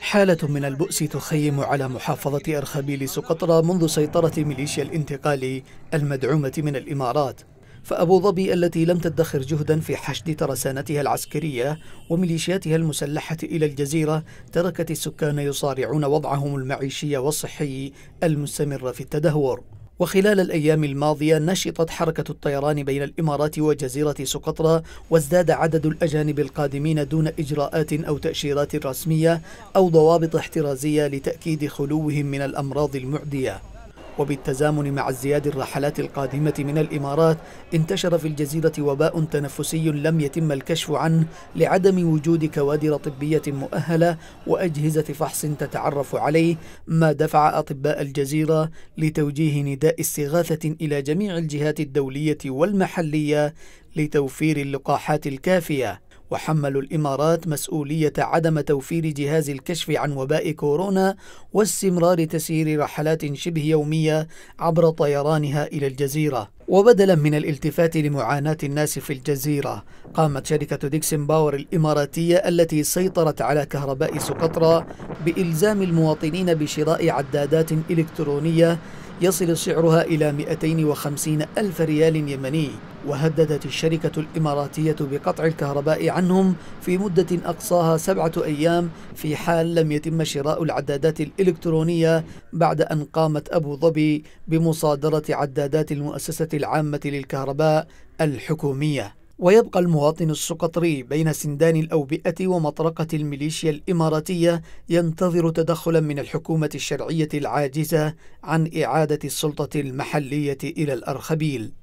حالة من البؤس تخيم على محافظة أرخبيل سقطرى منذ سيطرة ميليشيا الانتقالي المدعومة من الإمارات فأبو ظبي التي لم تدخر جهدا في حشد ترسانتها العسكرية وميليشياتها المسلحة إلى الجزيرة تركت السكان يصارعون وضعهم المعيشي والصحي المستمر في التدهور وخلال الأيام الماضية نشطت حركة الطيران بين الإمارات وجزيرة سقطرى وازداد عدد الأجانب القادمين دون إجراءات أو تأشيرات رسمية أو ضوابط احترازية لتأكيد خلوهم من الأمراض المعدية وبالتزامن مع ازدياد الرحلات القادمة من الإمارات انتشر في الجزيرة وباء تنفسي لم يتم الكشف عنه لعدم وجود كوادر طبية مؤهلة وأجهزة فحص تتعرف عليه ما دفع أطباء الجزيرة لتوجيه نداء استغاثة إلى جميع الجهات الدولية والمحلية لتوفير اللقاحات الكافية وحملوا الإمارات مسؤولية عدم توفير جهاز الكشف عن وباء كورونا واستمرار تسيير رحلات شبه يومية عبر طيرانها إلى الجزيرة وبدلا من الالتفات لمعاناة الناس في الجزيرة قامت شركة ديكسن باور الإماراتية التي سيطرت على كهرباء سقطرى بإلزام المواطنين بشراء عدادات إلكترونية يصل سعرها إلى 250 ألف ريال يمني وهددت الشركة الإماراتية بقطع الكهرباء عنهم في مدة أقصاها سبعة أيام في حال لم يتم شراء العدادات الإلكترونية بعد أن قامت أبو ظبي بمصادرة عدادات المؤسسة العامة للكهرباء الحكومية ويبقى المواطن السقطري بين سندان الأوبئة ومطرقة الميليشيا الإماراتية ينتظر تدخلا من الحكومة الشرعية العاجزة عن إعادة السلطة المحلية إلى الأرخبيل